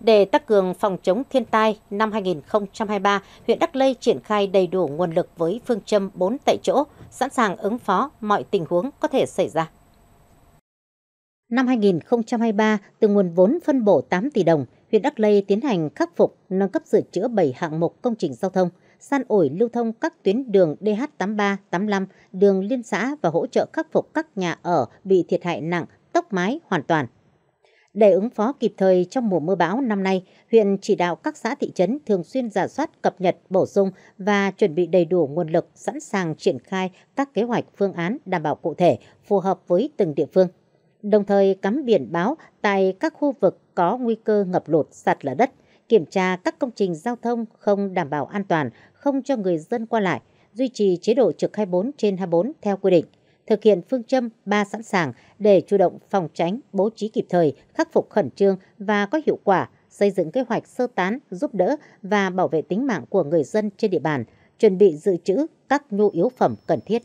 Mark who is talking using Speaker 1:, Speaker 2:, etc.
Speaker 1: Để tăng cường phòng chống thiên tai, năm 2023, huyện Đắc Lây triển khai đầy đủ nguồn lực với phương châm 4 tại chỗ, sẵn sàng ứng phó mọi tình huống có thể xảy ra. Năm 2023, từ nguồn vốn phân bổ 8 tỷ đồng, huyện Đắc Lây tiến hành khắc phục, nâng cấp sửa chữa 7 hạng mục công trình giao thông, san ủi lưu thông các tuyến đường DH83, 85, đường liên xã và hỗ trợ khắc phục các nhà ở bị thiệt hại nặng, tốc mái hoàn toàn. Để ứng phó kịp thời trong mùa mưa bão năm nay, huyện chỉ đạo các xã thị trấn thường xuyên giả soát, cập nhật, bổ sung và chuẩn bị đầy đủ nguồn lực sẵn sàng triển khai các kế hoạch phương án đảm bảo cụ thể, phù hợp với từng địa phương. Đồng thời cắm biển báo tại các khu vực có nguy cơ ngập lụt, sạt lở đất, kiểm tra các công trình giao thông không đảm bảo an toàn, không cho người dân qua lại, duy trì chế độ trực 24 trên 24 theo quy định thực hiện phương châm ba sẵn sàng để chủ động phòng tránh, bố trí kịp thời, khắc phục khẩn trương và có hiệu quả, xây dựng kế hoạch sơ tán, giúp đỡ và bảo vệ tính mạng của người dân trên địa bàn, chuẩn bị dự trữ các nhu yếu phẩm cần thiết.